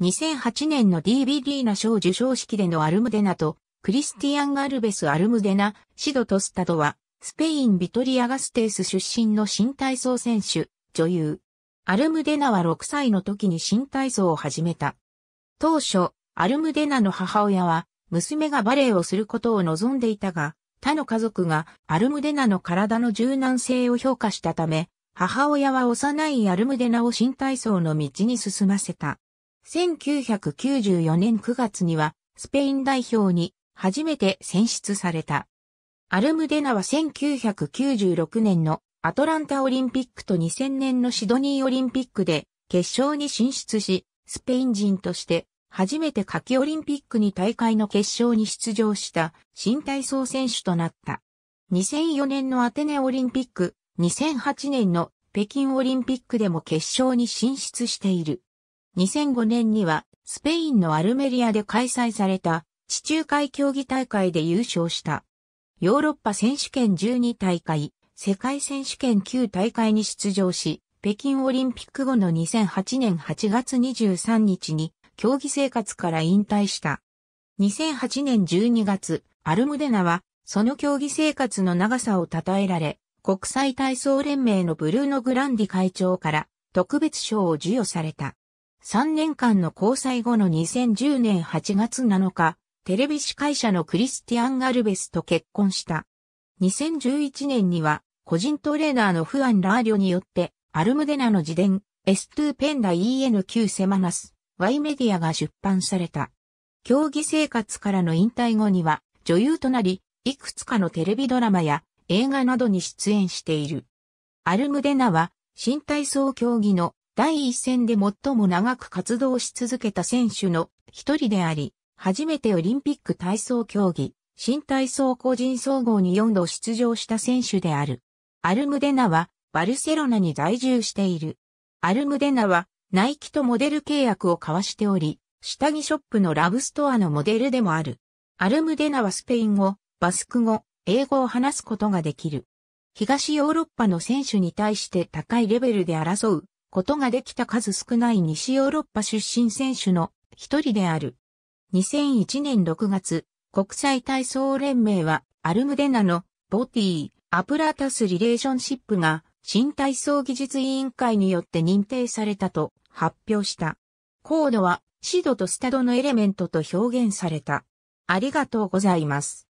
2008年の DVD な賞受賞式でのアルムデナと、クリスティアン・ガルベス・アルムデナ、シド・トスタドは、スペイン・ビトリア・ガステース出身の新体操選手、女優。アルムデナは6歳の時に新体操を始めた。当初、アルムデナの母親は、娘がバレエをすることを望んでいたが、他の家族がアルムデナの体の柔軟性を評価したため、母親は幼いアルムデナを新体操の道に進ませた。1994年9月にはスペイン代表に初めて選出された。アルムデナは1996年のアトランタオリンピックと2000年のシドニーオリンピックで決勝に進出し、スペイン人として初めて夏季オリンピックに大会の決勝に出場した新体操選手となった。2004年のアテネオリンピック、2008年の北京オリンピックでも決勝に進出している。2005年にはスペインのアルメリアで開催された地中海競技大会で優勝した。ヨーロッパ選手権12大会、世界選手権9大会に出場し、北京オリンピック後の2008年8月23日に競技生活から引退した。2008年12月、アルムデナはその競技生活の長さを称えられ、国際体操連盟のブルーノ・グランディ会長から特別賞を授与された。3年間の交際後の2010年8月7日、テレビ司会者のクリスティアン・ガルベスと結婚した。2011年には、個人トレーナーのフアン・ラーリョによって、アルムデナの自伝、エストゥペンダ ENQ セマナス、Y メディアが出版された。競技生活からの引退後には、女優となり、いくつかのテレビドラマや映画などに出演している。アルムデナは、新体操競技の第一戦で最も長く活動し続けた選手の一人であり、初めてオリンピック体操競技、新体操個人総合に4度出場した選手である。アルムデナは、バルセロナに在住している。アルムデナは、ナイキとモデル契約を交わしており、下着ショップのラブストアのモデルでもある。アルムデナはスペイン語、バスク語、英語を話すことができる。東ヨーロッパの選手に対して高いレベルで争うことができた数少ない西ヨーロッパ出身選手の一人である。2001年6月、国際体操連盟はアルムデナのボティアプラタスリレーションシップが新体操技術委員会によって認定されたと発表した。コードはシドとスタドのエレメントと表現された。ありがとうございます。